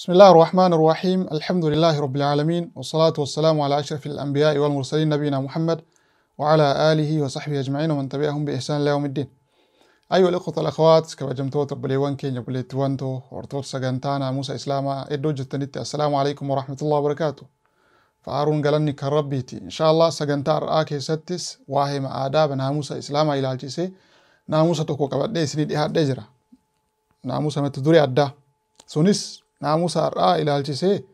بسم الله الرحمن الرحيم الحمد لله رب العالمين والصلاة والسلام على أشرف الأنبياء والمرسلين نبينا محمد وعلى آله وصحبه أجمعين ومن تبعهم بإحسان إلى يوم الدين أيها الأخوة الأخوات كما جمتوا تربليوان كين توانتو ورطول سجنتانا موسى إسلاما إدو جتنيت السلام عليكم ورحمة الله وبركاته فأرون قلني كربيتي إن شاء الله سجنتار آكي ستس واهي مع آداب ناموسى إسلاما إلى الجيسي ناموسى توكو قبل دي سنيد إحاد ديجرة ناموسى متدوري أدا سونيس naamusa har'aa ilaalchisee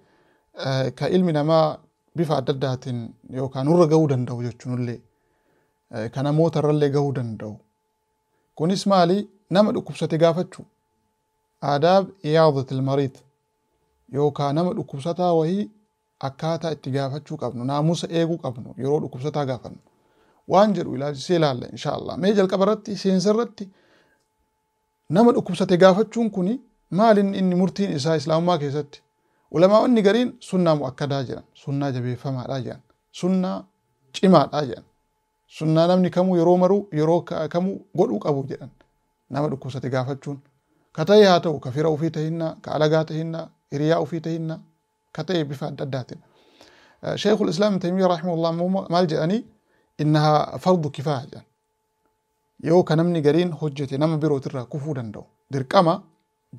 ka ilmi namaa bifa adda addaatiin yookaan nurra gahuu danda'u jechuunillee ka namoota irrallee gahuu danda'u. Kunis maali nama dhukkubsate gaafachuu aadaab iyaadatil mariid yookaan nama dhukkubsataa wayii akkaataa itti gaafachuu qabnu naamusa eeguu qabnu yeroo dhukkubsataa gaafannu waan jedhu ilaalchisee ilaalla insha Allah mee jalqaba irratti seensa irratti nama dhukkubsate gaafachuun kuni maalin inni murtiin isaa islaamummaa keessatti ulamaa'onni gariin sunnaa mu'akkadaa jedhan sunnaa jabeeffamaadhaa jedhan sunnaa cimaadhaa jedhan sunnaa namni kamuu yeroo maruu yeroo kamuu godhuu qabu jedhan nama dhukkubsate gaafachuun ka ta'e haa ta'u ka fira ofii tahinnaa ka alagaa tahinnaa hiriyaa ofii tahinnaa ka ta'e bifa adda addaatiin sheekul islaam taymiya rahimahullah maal jedhanii innahaa fardu kifaaya jedhan yoo ka namni gariin hojjete nama birootirraa kufuu danda'u dirqama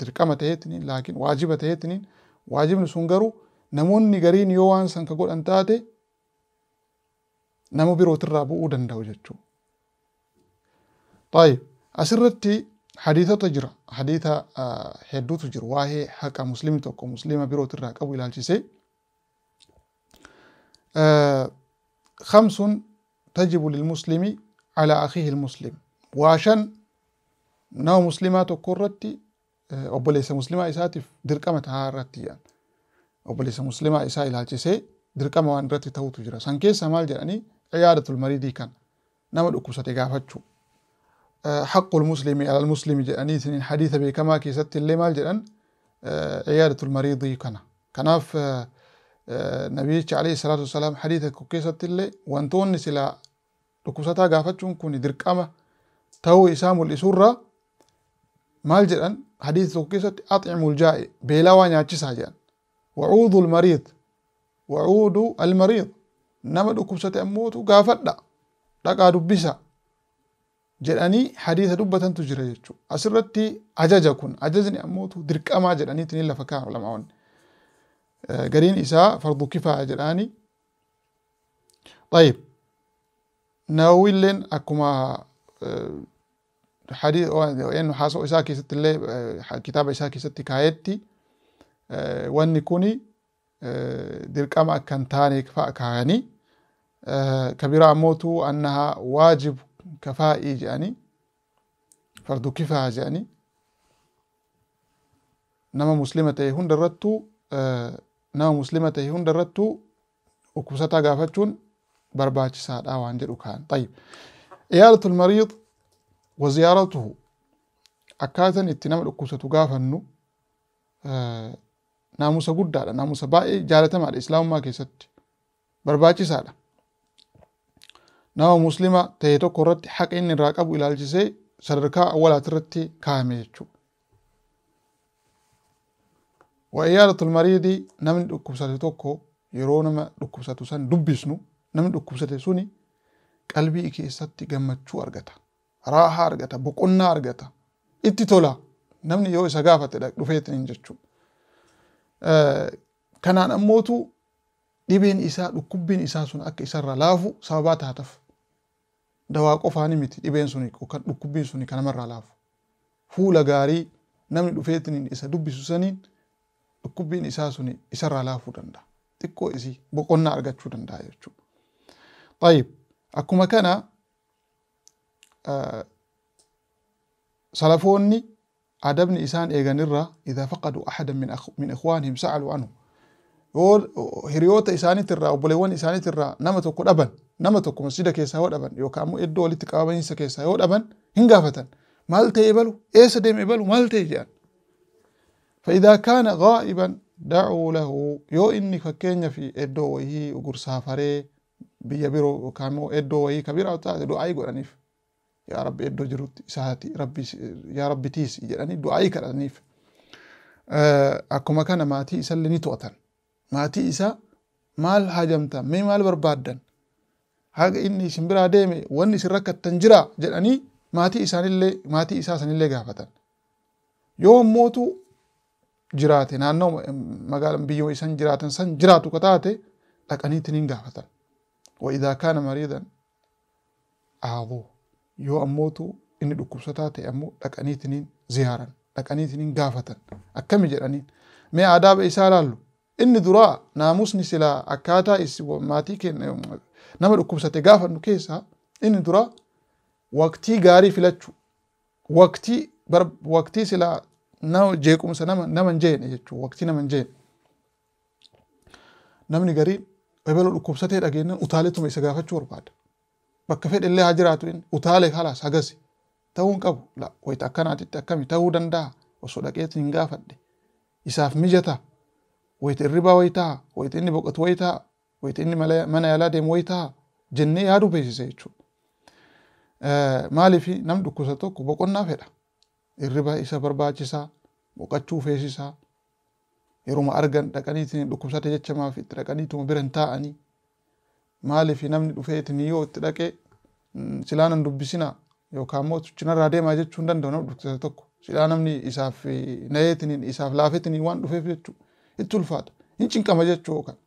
درکام تهیتنی لکن واجب تهیتنی واجب نسونگارو نمون نگارین یوان سانکگو انتاته نمو بیروتر رابو اودن داوجتشو طيب اسرتی حديثة تجرى حديثة آه حدو تجرى واهي حكا مسلمة وكا مسلمة برو ترهاك أبو إلهال جيسي آه خمس تجب للمسلم على أخيه المسلم واشن نو مسلمات وكورتي obboleessa muslimaa isaatiif dirqama ta'aa irratti jedhan. Obboleessa muslimaa isaa ilaalchisee dirqama waan irratti ta'utu jira. San keessa maal jedhanii ciyaadatul mariidii kan nama dhukkubsate gaafachuu. Haqqul muslimii alal muslimii jedhanii isiniin hadiisa beekamaa keessatti illee maal jedhan ciyaadatul mariidii kana. Kanaaf nabiyyichi alayhi salaatu wasalaam hadiisa tokko keessatti illee wantoonni silaa dhukkubsataa gaafachuun kun dirqama ta'uu isaa mul'isurraa maal jedhan حديث كيسة أطعم الجائع بيلاوان ياتشيس هجان وعوض المريض وعود المريض نما دكبسة أموت قافدنا لقى دبسة jedhanii hadiisa dubbatantu jira jechuudha. Asirratti ajaja kun ajajni ammoo dirqamaa jedhaniitiin lafa kaa'u lamaawwan. Gariin isaa fardu kifaaya jedhaani. Xayyib. Nawawiilleen akkuma حديث حاسو إساكي ست اللي كتاب إساكي ست كايتي واني كوني درقما كان تاني كفاء كهاني كبيرا موتو أنها واجب كفاء جاني فردو كفاء جاني نما مسلمة تيهون درتو مسلمة muslima ta'e وكوساتا dhukubsataa gaafachuun barbaachisaadha آوان جلو كان طيب إيالة المريض waziyaaratuhu akkaataan itti nama dhukkubsatu gaafannu naamusa guddaadha naamusa baay'ee jaalatamaadha islaamummaa keessatti barbaachisaadha nama muslima ta'e tokko irratti haqa inni irraa qabu ilaalchisee sadarkaa awwalaati irratti kaa'ame jechuudha wa'iyaadatul mariidii namni dhukkubsate tokko yeroo nama dhukkubsatu san dubbisnu namni dhukkubsate suni qalbii keessatti gammachuu argata raaha argata boqonnaa argata itti tola namni yoo isa gaafatedha dhufeetiin jechuudha kanaan ammootu dhibeen isaa dhukkubbiin isaa sun akka isarra laafu sababaa taataf dawaa qofaani miti dhibeen suni yookaan dhukkubbiin suni kanamarraa laafu fuula gaarii namni dhufeetiin isa dubbisu saniin dhukkubbiin isaa suni isarraa laafuu danda'a xiqqoo isii boqonnaa argachuu danda'a jechuudha. Akkuma kana salafoonni adabni isaan eeganirra idaa faqaduu ahadan min ikhwaanihim sa'aluu anhu yoo hiriyoota isaaniitirraa obboleewwan isaaniitirraa nama tokko dhaban nama tokko masjida keessaa yoo dhaban yookaan immoo iddoo walitti qabamaniinsa keessaa yoo dhaban hin gaafatan maal ta'e balu eessa deeme balu maal ta'e jedhan فإذا كان غائبا دعوا له يو إني فكين في إدو وهي وقرصها فري بيبرو وكامو إدو وهي كبيرة وتعالى دعاء يقول أنيف yaa rabbi iddoo jirutti isaati rabbi yaa rabbi tiisi jedhanii du'aa'ii kadhataniif akkuma kana maatii isallee ni to'atan maatii isaa maal hajamta mee maal barbaaddan haga inni isin biraa deeme wanni isin rakkattan jira jedhanii maatii isaanillee maatii isaa sanillee gaafatan yoo ammootu jiraate naannoo magaalan biyyoo isan jiraatan san jiraatu ka taate dhaqaniitti nin gaafatan wa idaa kaana mariidan aaduu yoo ammootu inni dhukkubsataa ta'e ammoo dhaqaniitiniin ziyaaran dhaqaniitiniin gaafatan akkami jedhaniin mee adaaba isaa ilaallu inni duraa naamusni silaa akkaataa isi maatii keenya nama dhukkubsate gaafannu keessaa inni duraa waqtii gaarii filachuu waqtii waqtii silaa nama jeequmsa nama nama hin jeene jechuu waqtii nama hin jeene namni gariin ebaloo dhukkubsatee dhageenyaan utaaletuma isa gaafachuu barbaada bakka fedhellee haa jiraatu inni utaalee halas hagasi ta'uun qabu la wayita akkanaatitti akkami ta'uu danda'a osoo dhaqeetti hin gaafadhe isaaf mijata wayita irribaa wayitaa wayita inni boqotu wayitaa wayita inni mana yaalaa deemu wayitaa jennee yaaduu beeksise jechuudha. Maaliif nam dhukkubsa tokko boqonnaa fedha irriba isa barbaachisaa boqachuu feesisaa yeroo argan dhaqanii dhukkubsate jecha maaf itti dhaqanii bira hin taa'anii maaliif namni dhufeeti ni yoo itti dhaqee silaa nan dubbisina yookaan immoo cinarraa deemaa jechuu hin danda'u nama dhukkisate tokko silaa namni isaaf nayeetiniin isaaf laafetiniin waan dhufeef jechuu itti ulfaata hin cinqama jechuu yookaan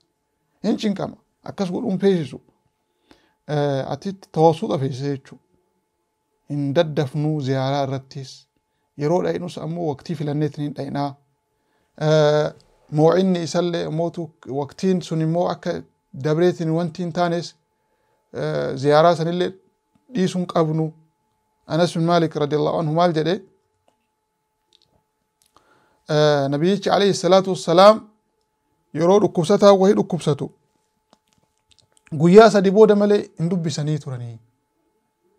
hin cinqama akkas godhuun feesisu ati tawassuu dhafeessa jechuu hin daddafnuu ziyaaraa irrattis yeroo dha'inus ammoo waqtii filanneetiniin dha'inaa moo'inni isallee mootu waqtiin sun immoo akka dabreetiin wanti hin taanes ziyaaraa sanillee dhiisuu hin qabnu anas bin maalik radiallahu anhu maal jedhe nabiyyichi alayhi salaatu wassalaam yeroo dhukkubsataa wahii dhukkubsatu guyyaa sadi booda malee hin dubbisanii turanii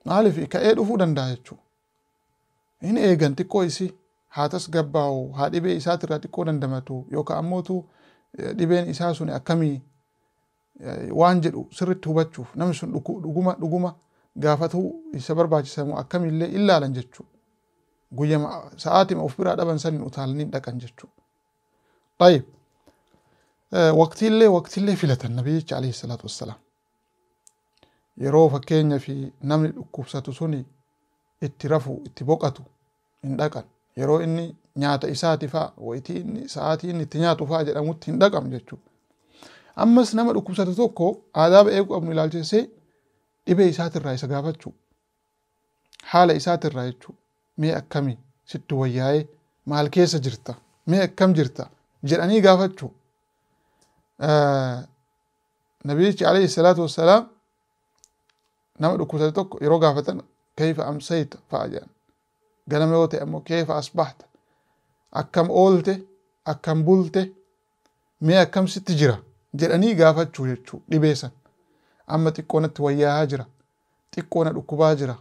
maaliif ka'ee dhufuu danda'a jechuu hin eegan xiqqoo isi haatas gabbaa'u haa dhibee isaatirraa xiqqoo dandamatu yookaan ammootu dhibeen isaa sun akkamii waan jedhu sirritti hubachuuf namni sun dhuguma dhuguma gaafatuu isa barbaachisamu akkamillee ilaalan jechuu Guyyama sa'aatima of biraa dhaban saniin utaalanii dhaqan jechuu. Tayyib waqtiillee waqtiillee filatan jecha alayhi salaatu wassalaam. Yeroo fakkeenya fi namni dhukkubsatu suni itti rafu itti boqatu hin dhaqan. Yeroo inni nyaata isaati fa'a wayitii inni sa'aatii inni itti nyaatu fa'a jedhamutti hin dhaqam jechuu ammas nama dhukkubsate tokko aadaaba eeguu qabnu ilaalchise dhibee isaatirraa isa gaafachuu haala isaatirraa jechuu mee akkami sitti wayyaa'ee maal keessa jirta mee akkam jirta jedhanii gaafachuu nabiyichi alayhi salaatu wassalaam nama dhukkubsate tokko yeroo gaafatan kayfa amsayta fa'a jedhan ganama yoo ta'e ammoo kayfa asbahta akkam oolte akkam bulte mee akkam sitti jira jedhanii gaafachuu jechuu dhibeessan amma xiqqoonatti wayyaa'aa jira xiqqoona dhukkubaa jira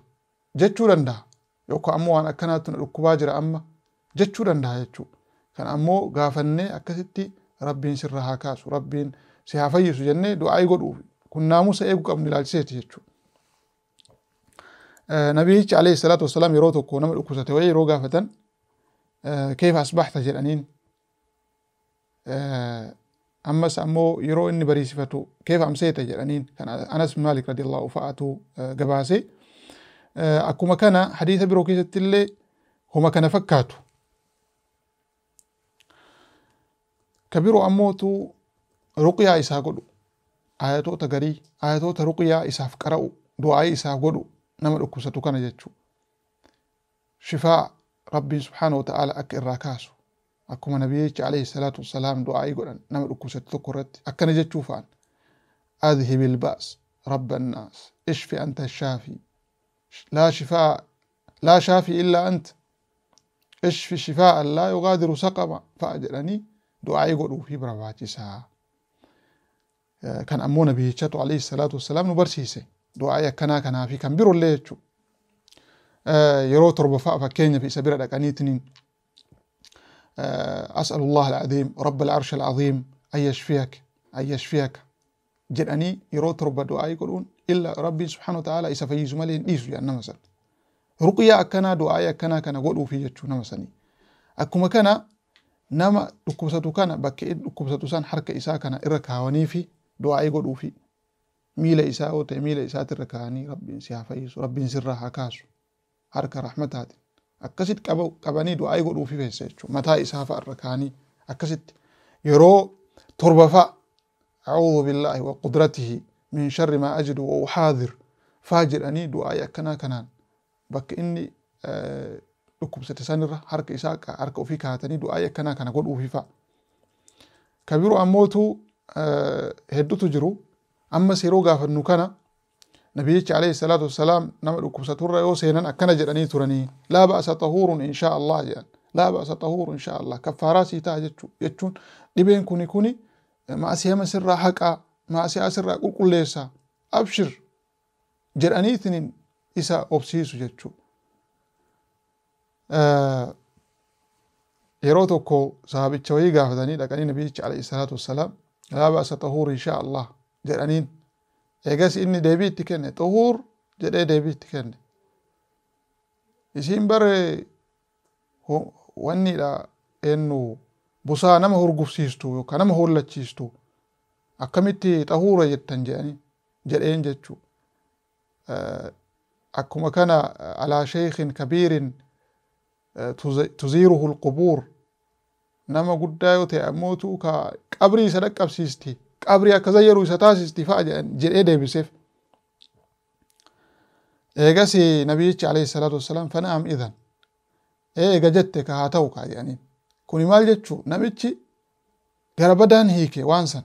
jechuu danda'a yookaan ammoo waan akkanaatti na dhukkubaa jira amma jechuu danda'a jechuu kan ammoo gaafannee akkasitti rabbiin sirra haa kaasu rabbiin si haa fayyisu jennee du'aa'ii godhuuf kun naamusa eeguu qabnu ilaalchiseeti jechuudha. Nabiyyichi alayhi salaatu wasalaam yeroo tokko nama dhukkubsate wayii yeroo gaafatan keef asbaxta jedhaniin ammas ammoo yeroo inni bariisifatu keef amseeta jedhaniin kan Anas Maalik radiyallahu fa'atu gabaase. Akkuma kana hadiisa biroo keessatti illee homa kana fakkaatu. Ka biroo ammootu ruqiyaa isaa godhu ayatoota garii ayatoota ruqiyaa isaaf qara'u du'aa'ii isaa godhu nama dhukkubsatu kana jechuudha. Shifaa rabbiin subhaanahu wa ta'ala akka irraa kaasu. akkuma nabiyyicha alayhi salaatu wasalaam du'aa'ii godhan nama dhukkubsate tokko irratti akkana jechuu fa'an adhib ilbaas rabba annaas ishfi anta shaafii laa shifaa laa shaafii illaa anta ishfi shifaa'an laa yugaadiru saqama fa'a jedhanii du'aa'ii godhuufi barbaachisaa kan ammoo nabiyyichatu alayhi salaatu wasalaam nu barsiise du'aa'ii akkanaa kanaa fi kan birollee jechuu yeroo torba fa'a fakkeenyaaf isa bira dhaqaniitiniin أسأل الله العظيم رب العرش العظيم أن يشفيك أن يشفيك jedhanii yeroo torba du'aa godhuun illa rabbiin subhaana ta'ala isa fayyisu malee hin dhiisu jedhan nama san. Ruqiyyaa akkanaa du'aa'ii akkanaa kana godhuufi jechuu nama sanii. Akkuma kana nama dhukkubsatu kana bakka inni dhukkubsatu san harka isaa kana irra kaawanii fi du'aa'ii godhuufi miila isaa yoo ta'e miila isaati irra kaa'anii rabbiin si haa fayyisu rabbiin sirraa haa kaasu harka rahmataatiin. akkasit qabanii du'aa godhuufi feessa jechuudha. Mataa isaa fa'arra kaanii akkasitti yeroo torba fa'a أعوذ بالله وقدرته من شر ما أجد وأحاذر فاجرني دعاء أكنا كنان بك إني لكم ستسنر حرك إساء حرك أفيك هاتني دعاء أكنا كنا قل أفيفا كبير أموتو هدو تجرو أما سيرو غافر نكنا نبيك عليه الصلاة والسلام نما لكم سترى يوسينا أكن جراني تراني لا بأس طهور إن شاء الله جان لا بأس طهور إن شاء الله كفاراسي تا يتشون لبين كوني كوني ما أسيها مسرة حقا ما أسيها سر قل قل ليسا أبشر جراني تنين إسا أبسيسو جتشو yeroo tokko sahabicha wayii gaafatanii dhaqanii nabiyichi alayhi salaatu لا بأس طهور إن شاء الله jedhaniin eegas inni deebiitti kenne xuhuur jedhee deebiitti kenne ishiin bare wannidha ennu busaa nama hurgubsiistu yookaan nama hollachiistu akkamitti xahuura jettan jedhani jedheen jechuu akkuma kana alaa sheekin kabiirin tuziiruhu lqubuur nama guddaa yoo ta'e ammootu ka qabrii isa dhaqqabsiisti qabri akkasa yeruu taasisti fa'a jedhee deebiseef. Eegas nabiyyichi alayhi salaatu wassalaam fana'am idhan eega jette ka haa ta'u kaa jedhaniin. Kuni maal jechuu namichi gara badaan hiike waan san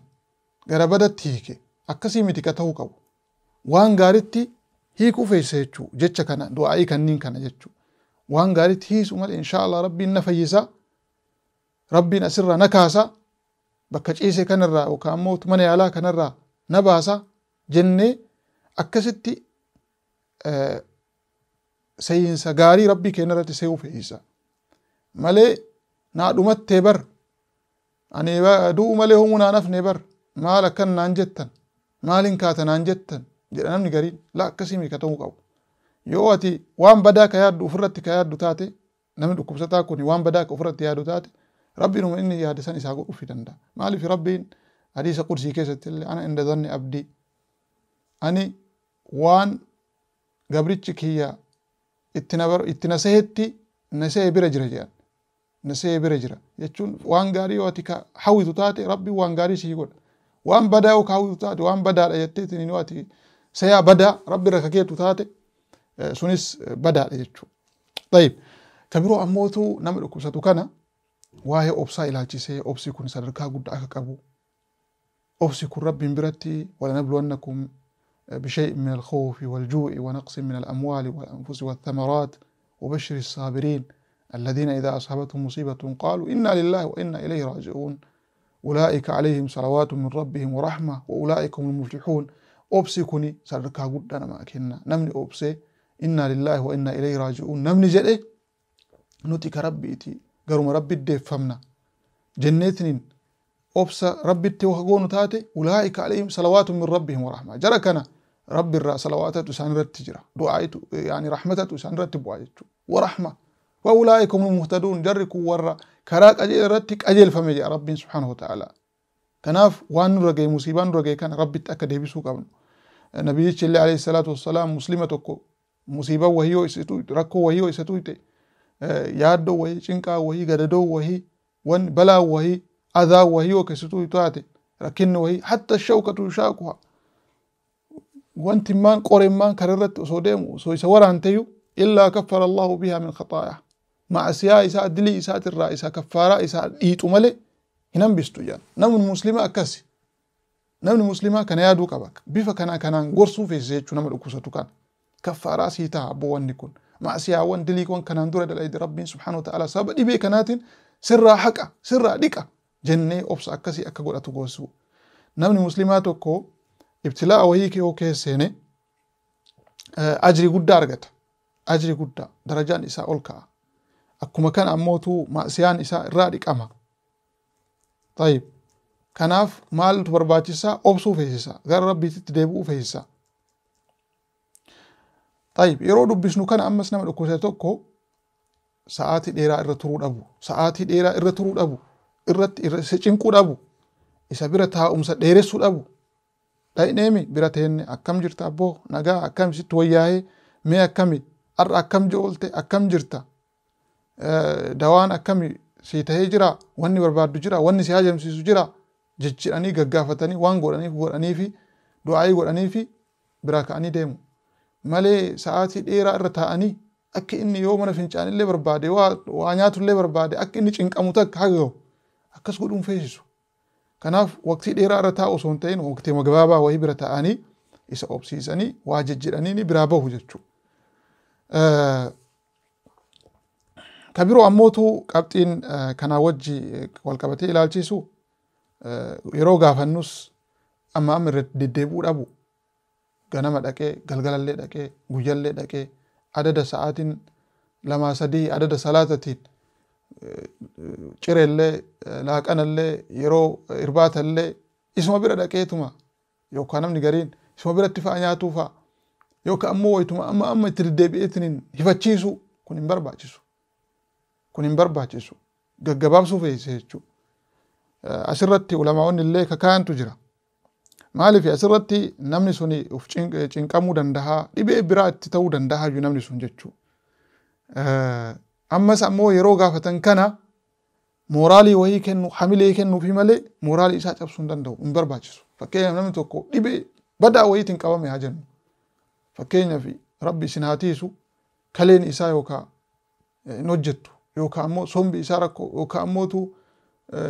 gara badatti hiike akkasii miti ka ta'uu qabu waan gaaritti hiikuu feessa jechuu jecha kana du'aa'ii kanniin kana jechuu waan gaaritti hiisu malee inshaa Allah rabbiin na fayyisaa rabbiin asirraa na kaasaa bakka ciise kanarraa yookaan immoo mana yaalaa kanarraa na baasa jennee akkasitti sayiinsa gaarii rabbii keenya irratti se'uu fe'iisa malee naa dhumattee bar ani du'u malee humuu naan hafne bar maal akkan naan jettan maal hin kaata naan jettan jedha namni gariin la akkasii miika ta'uu qabu yoo ati waan badaa ka yaaddu ofirratti ka yaaddu taate namni dhukkubsataa kun waan badaa ka ofirratti yaaddu taate rabbiinuma inni yaade san isaa godhuufi danda'a maaliif rabbiin hadiisa qursii keessatti illee ana inda zanni abdii ani waan gabrichi kiyya itti na sehetti na sehe bira jira jedhan na sehe bira jira jechuun waan gaarii yoo ati ka hawwitu taate rabbiin waan gaarii sii godha waan badaa yoo ka hawwitu taate waan badaadha jetteetiin yoo ati seyaa badaa rabbi irra kakeetu taate sunis badaadha jechuudha. Tayib kabiroo ammootu nama dhukkubsatu kana. waa'ee obsaa ilaalchisee obsii kun sadarkaa guddaa أكابو qabu رب kun rabbiin biratti walanabluwannakum بشيء من الخوف والجوع ونقص من الأموال والأنفس والثمرات وبشر الصابرين الذين إذا أصابتهم مصيبة قالوا إنا لله وإنا إليه راجعون أولئك عليهم صلوات من ربهم ورحمة وأولئك هم المفلحون أبسي كوني سركا قد أنا ما كنا نمني أبسي إنا لله وإنا إليه راجعون نمني جدي نوتي كربيتي garuma rabbiiddeeffamna jenneetiniin obsa rabbitti goonu taate ulaa'ika alayhim salawaatu min rabbihim warahmaa jara kana rabbiirraa salawaatatu isaan irratti jira du'aa'itu yaani rahmatatu isaan irratti bu'aa jechuudha warahma wa ulaa'ika humul muhtaduun jarri kun warra karaa qajeela irratti qajeelfame jedha rabbiin subhaanahu ta'ala kanaaf waan nurra ga'e musiibaan nurra ga'e kana rabbitti akka deebisuu qabnu nabiyyichi illee alayhi salaatu wassalaam muslima tokko musiibaa wahiyyoo isitu rakkoo wahiyyoo isa tuyte yaaddoo wahii cinqaa wahii gadadoo wahii wan balaa wahii adhaa wahii yoo keessattuu taate rakkinni wahi hatta shawkatu shaakuha wanti maan qoremmaan kararratti osoo deemu osoo isa waraan ta'u illaa kaffara allahu bihaa min khaxaayaa ma'asiyaa isaa dilii isaatirraa isa kaffaaraa isaa dhiixu malee hin hambistu jedhan namni muslima akkasi namni muslimaa kana yaaduu qaba bifa kanaa kanaan gorsuu feesisa jechuu nama dhukkubsatu kana kaffaaraa sii ta'a abboowwanni kun. معسيا وان دليك وان كنان درد الأيدي ربي سبحانه وتعالى سابا دي بي كناتين سرا حقا سرا ديكا جنة أبس أكسي أكا قد أتغوسو نمني مسلمات وكو ابتلاء وهيكي وكي سيني آه، أجري قد أرغت أجري قد درجان إساء أولكا أكما كان أموتو معسيان إساء رادك أما طيب kanaaf maaltu barbaachisaa obsuu feesisaa gara rabbiititti deebi'uu feesisaa Taayib yeroo dubbisnu kana ammas nama dhukkubsate tokko sa'aatii dheeraa irra turuu dhabu sa'aatii dheeraa irra turuu dhabu irratti isa cinquu dhabu isa bira taa'umsa dheeressuu dhabu dha'ineemi bira teenne akkam jirta abboo nagaa akkam sitti wayyaa'ee mee akkami har'a akkam joolte akkam jirta dawaan akkami sii tahee jira wanni barbadu jira wanni si jira jechidhanii gaggaafatanii waan godhaniif godhanii fi du'aayii godhanii fi bira ka'anii deemu. malee sa'aatii dheeraa irra taa'anii akka inni yoo mana fincaanillee barbaade waa nyaatullee barbaade akka inni cinqamu takka haga gahu akkas godhuun feesisu. Kanaaf waqtii dheeraa irra taa'u osoo hin ta'in waqtii magabaabaa wayii bira taa'anii isa obsiisanii waa jijjiranii ni biraa bahu jechuudha. Ka biroo ammootu qabxiin kanaa wajji walqabatee ilaalchisu yeroo gaafannus amma amma irratti deddeebi'uu dhabu. ganama dhaqee galgalallee dhaqee guyyallee dhaqee adada sa'aatiin lamaa sadii adada salaatatiin cireellee laaqanallee yeroo irbaatallee isuma bira dhaqeetuma yookaan namni gariin isuma biratti fa'a nyaatuu fa'a yookaan ammoo wayituma amma amma itti deddeebi'eetiin hifachiisu kun hin barbaachisu kun hin barbaachisu gaggabaabsuu eessa jechuudha asirratti ulamaa'onni illee kakaa'antu jira. maaliif asirratti namni sun of cinqamuu danda'a dhibee biraa itti ta'uu danda'aayyuu namni sun jechuu. Ammas ammoo yeroo gaafatan kana mooraalii wayii kennu hamilee kennuufi malee mooraalii isaa cabsuu hin danda'u hin barbaachisu. Fakkeenyaaf namni tokko dhibee badaa wayiitiin qabame haa jennu. Fakkeenyaaf rabbi isin haa tiisu kaleen isaa yookaan hin hojjettu yookaan ammoo sombi isaa rakkoo yookaan ammootu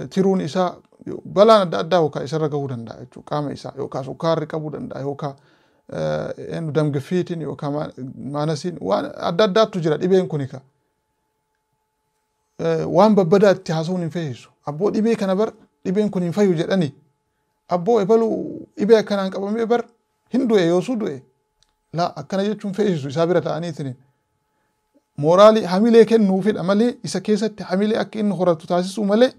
tiruun isaa balaan adda addaa yookaa isarra gahuu danda'a jechuudha qaama isaa yookaas ukkaarri qabuu danda'a yookaa damgiffiitiin yookaa maanasiin waan adda addaatu jira dhibeen kunika waan babbadaa itti haasawuun hin fe'isu abboo dhibee kana bar dhibeen kun hin fayyu jedhani abboo ebalu dhibee akkanaan qabamee bar hin du'e yoosuu du'e laa akkana jechuun fe'isu isaa bira ta'anii itiniin mooraalii hamilee kennuufidha malee isa keessatti hamilee akka inni horatu taasisuu malee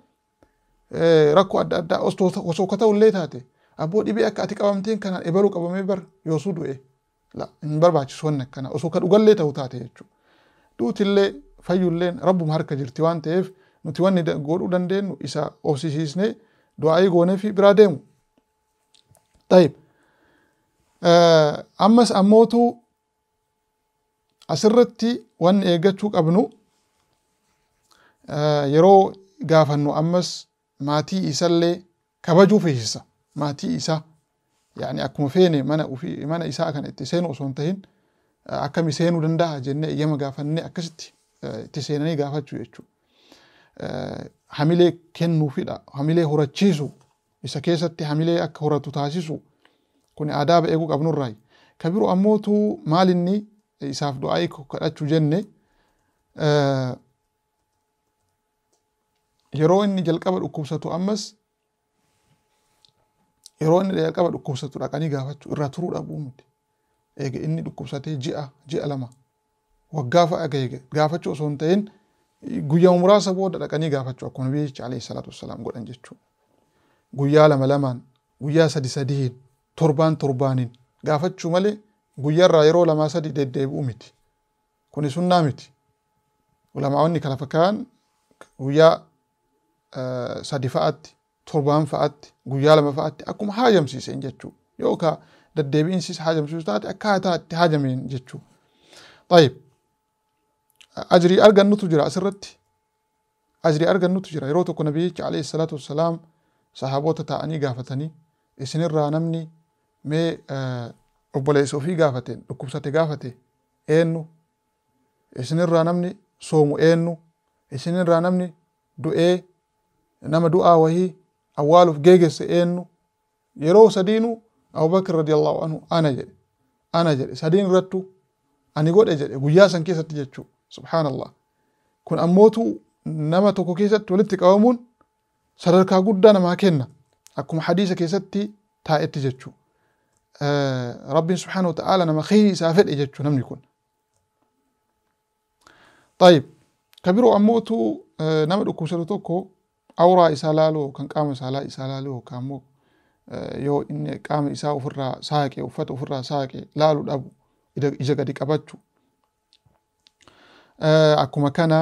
Eh, rakkoo adda addaa osoo akka ta'ullee taate abboo dhibee akka ati qabamteen kana ebaluu qabamee bar yoosuu du'e hin barbaachisu wanni kana osoo ka dhugallee ta'u taate jechuudha. Duutillee fayyulleen rabbuma harka jirti waan ta'eef nuti wanni godhuu dandeenyu isa obsisiisnee du'aayii goonee fi biraa deemu. Taayib. Eh, ammas ammootuu asirratti wanni eeggachuu qabnu eh, yeroo gaafannu ammas maatii isallee kabajuu heshisa maatii isaa yaani akkuma feene mana ofii mana isaa kana itti seenu osoo hin ta'in akkami seenuu danda'a jennee eeyyama gaafannee akkasitti itti seenanii gaafachuu jechuudha. Hamilee kennuufidha. Hamilee horachiisu isa keessatti hamilee akka horatu taasisu kun aadaaba eeguu qabnurraayi. biroo ammootu maalinni isaaf du'aa kadhachuu jennee. yeroo inni jalqaba dhukkubsatu ammas yeroo inni jalqaba dhukkubsatu dhaqanii gaafachuu irra turuu dhabuu miti. Eega inni dhukkubsatee ji'a ji'a lama waggaa fa'a ga'e gaafachuu osoo hin ta'in guyyaa muraasa booda dhaqanii gaafachuu akkuma biyyicha alayhi salaatu wassalaam godhan jechuudha. Guyyaa lama lamaan guyyaa sadi sadiin torbaan torbaaniin gaafachuu malee guyyaarraa yeroo lamaa sadi deddeebi'uu miti. Kuni sunnaa miti. Ulamaa'onni kana fakkaan guyyaa Eh, sadi fa'aatti torbaan fa'aatti guyyaa lama fa'aatti akkuma haajamsiiseen jechuu yookaan daddeebi'insis haajamsiisu taate akkaataa itti haajameen jechuu. Xayib ajrii argannutu jira asirratti ajrii argannutu jira yeroo tokko nabiyyicha alayhi salaatu wassalaam sahaboota taa'anii gaafatanii isinirraa namni mee eh, obboleessa gafate gaafateen dhukkubsate gaafate eenyu isinirraa namni soomu eenyu isinirraa namni du'ee إنما دعاء وهي أوالف جيجس إنه يرو سدينو أبو بكر رضي الله عنه أنا جل أنا جل سدين رتو أنا قد أجل أقول ياسن كيسة تجتشو سبحان الله كن أموتو نما توكو كيسة ولدتك أومون سرر كاقود ما كنا أكم حديثة كيسة تا اتجتشو آه رب سبحانه وتعالى نما خيري سافر إجتشو نم يكون طيب كبيرو أموتو آه نما توكو awraa isaa laaloo kan qaama saalaa isaa laaloo yookaan immoo yoo inni qaama isaa ofirraa saaqe uffata ofirraa saaqe laalu dhabu ija gadi qabachu akkuma kana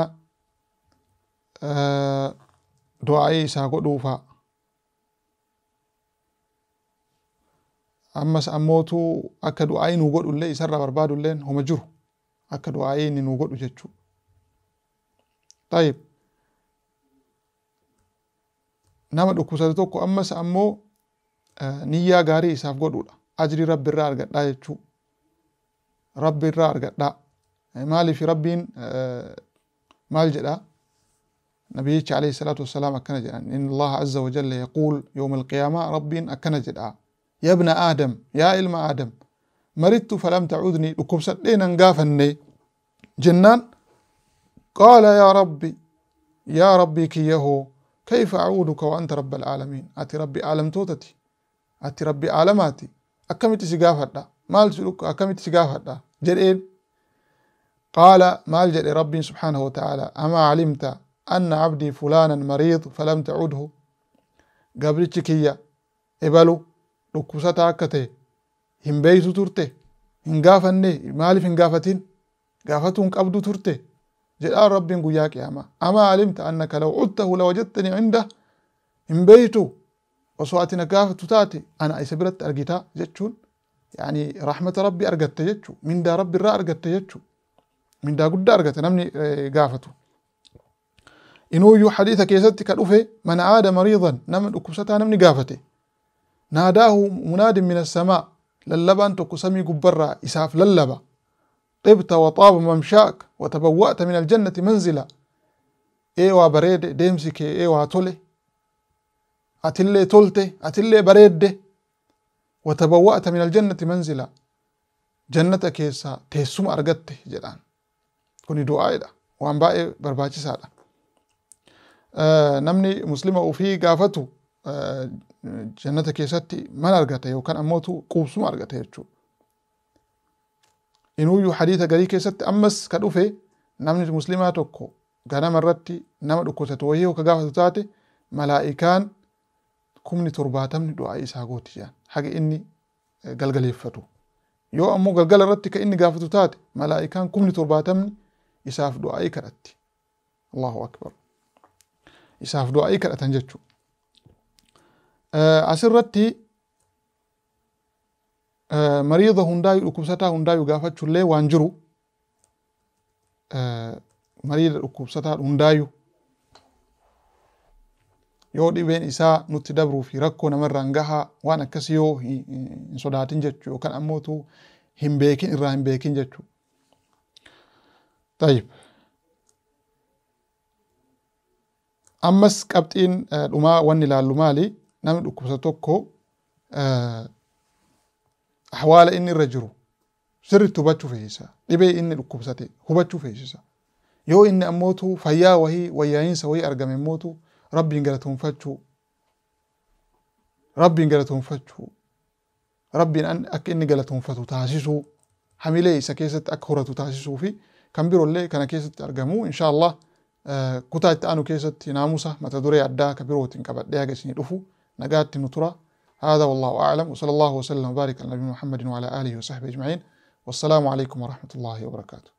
du'aa'ee isaa godhuufa ammas ammootu akka du'aa'ee nuu godhu illee isarraa barbaadu illeen homa jiru akka du'aa'ee inni nuu godhu jechuudha. nama dhukkubsate tokko ammas ammoo niyyaa gaarii isaaf godhuudha ajrii rabbi irraa argadhaa jechuu rabbi irraa argadhaa maaliif rabbiin maal jedhaa نبيك عليه الصلاة والسلام أكنا جدا إن الله عز وجل يقول يوم القيامة ربي أكنا جدا يا ابن آدم يا إلم آدم مرضت فلم تعودني لكم سدين أنقافني جنان قال يا ربي يا ربي كيه كيف أعودك وأنت رب العالمين أتي ربي عالم توتتي أتي ربي عالماتي أكمت سقافة مال سلوك أكمت سقافة جرئين قال مال جرئ ربي سبحانه وتعالى أما علمت أن عبدي فلانا مريض فلم تعوده قبل تشكية إبلو ركوسة أكته هم بيسو ترته هم قافني مالف هم قافتين قافتون قبضو ترته جاء ربي نقول يا أما أما علمت أنك لو عدته لوجدتني عنده من بيته وصوات نكافة تاتي أنا أي سبرت أرقيتا جتشون يعني رحمة ربي أرقت جتشو من دا ربي را أرقت جتشو من دا قد أرقت نمني آه، قافته إنو يو حديثة كيساتي كالوفي من عاد مريضا نمن أكبستا نمني قافته ناداه مناد من السماء للبان تقسمي قبرة إساف للبان طبت وطاب ممشاك وتبوأت من الجنة منزلا ايوا بريد ديمسك ايوا تولي اتلي تولتي اتلي بريد وتبوأت من الجنة منزلا جنة كيسا تيسوم أرغت جدان كوني دعاء دا وان باقي برباجي سادا آه نمني مسلمة وفي قافتو آه جنة كيساتي من أرغت يوكان أموتو قوسوم أرغت يوكان inuuyyu hadiisa garii keessatti ammas ka dhufe namni muslimaa tokko ganama irratti nama dhukkubsatu wayii hoka gaafatu taate malaa'ikaan kumni torbaatamni du'aa isaa gooti jedhan haga inni galgaleeffatu yoo ammoo galgala irratti ka inni gaafatu taate malaa'ikaan kumni torbaatamni isaaf du'aa'ii kadhatti allahu akbar isaaf du'aa'ii kadhatan jechuudha asirratti Eh, mariida hundaayu eh, dhukkubsataa hundaayu gaafachuullee waan jiru mariida dhukkubsataa hundaayu yoo dhibeen isaa nutti dabruu fi rakkoo namarraan gahaa waan akkasii yoo hin sodaatin jechu yookaan ammootu hin beekin irraa hin beekin jechuu. Ammas qabxiin dhumaa eh, wanni ilaallu maali? Namni dhukkubsa tokko hawaala inni irra jiru sirritti hubachuu feesisa dhibee inni dhukkubsate hubachuu feesisa yoo inni ammootu fayyaa wahii wayyaa'insa wahii argame immootu rabbiin galatuunfachuu rabbiin galatuunfachuu rabbiin akka inni galatuunfatu taasisuu hamilee isa keessatti akka horatu taasisuu fi kan biroollee kana keessatti argamu insha Allah kutaa itti aanu keessatti naamusa mata duree addaa ka birootiin qabadhee haga isinii dhufu nagaatti nu tura. هذا والله أعلم وصلى الله وسلم وبارك على نبينا محمد وعلى آله وصحبه أجمعين والسلام عليكم ورحمة الله وبركاته